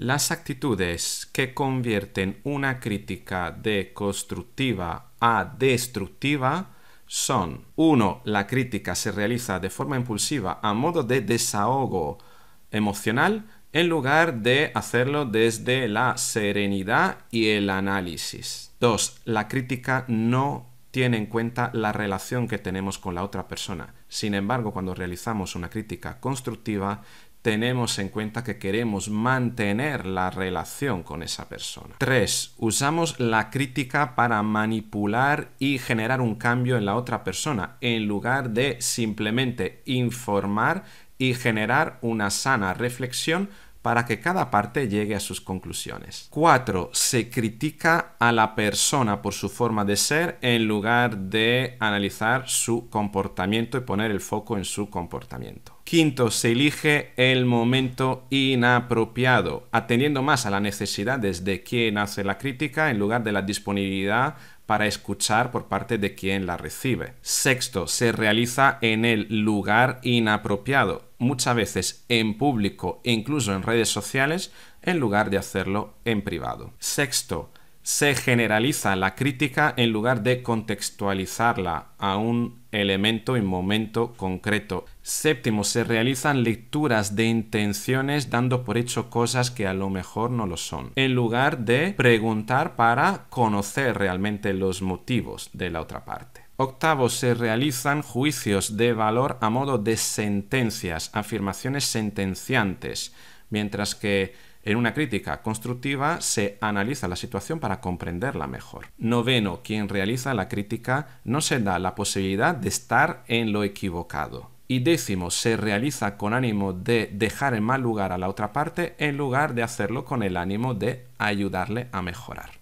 Las actitudes que convierten una crítica de constructiva a destructiva son 1. La crítica se realiza de forma impulsiva a modo de desahogo emocional en lugar de hacerlo desde la serenidad y el análisis. 2. La crítica no tiene en cuenta la relación que tenemos con la otra persona. Sin embargo, cuando realizamos una crítica constructiva, tenemos en cuenta que queremos mantener la relación con esa persona. 3. Usamos la crítica para manipular y generar un cambio en la otra persona, en lugar de simplemente informar y generar una sana reflexión para que cada parte llegue a sus conclusiones. 4. Se critica a la persona por su forma de ser en lugar de analizar su comportamiento y poner el foco en su comportamiento. Quinto, se elige el momento inapropiado, atendiendo más a la necesidad de quien hace la crítica en lugar de la disponibilidad para escuchar por parte de quien la recibe. Sexto, se realiza en el lugar inapropiado, muchas veces en público e incluso en redes sociales, en lugar de hacerlo en privado. Sexto, se generaliza la crítica en lugar de contextualizarla a un elemento y momento concreto. Séptimo, se realizan lecturas de intenciones dando por hecho cosas que a lo mejor no lo son, en lugar de preguntar para conocer realmente los motivos de la otra parte. Octavo, se realizan juicios de valor a modo de sentencias, afirmaciones sentenciantes, mientras que en una crítica constructiva se analiza la situación para comprenderla mejor. Noveno, quien realiza la crítica no se da la posibilidad de estar en lo equivocado. Y décimo, se realiza con ánimo de dejar en mal lugar a la otra parte en lugar de hacerlo con el ánimo de ayudarle a mejorar.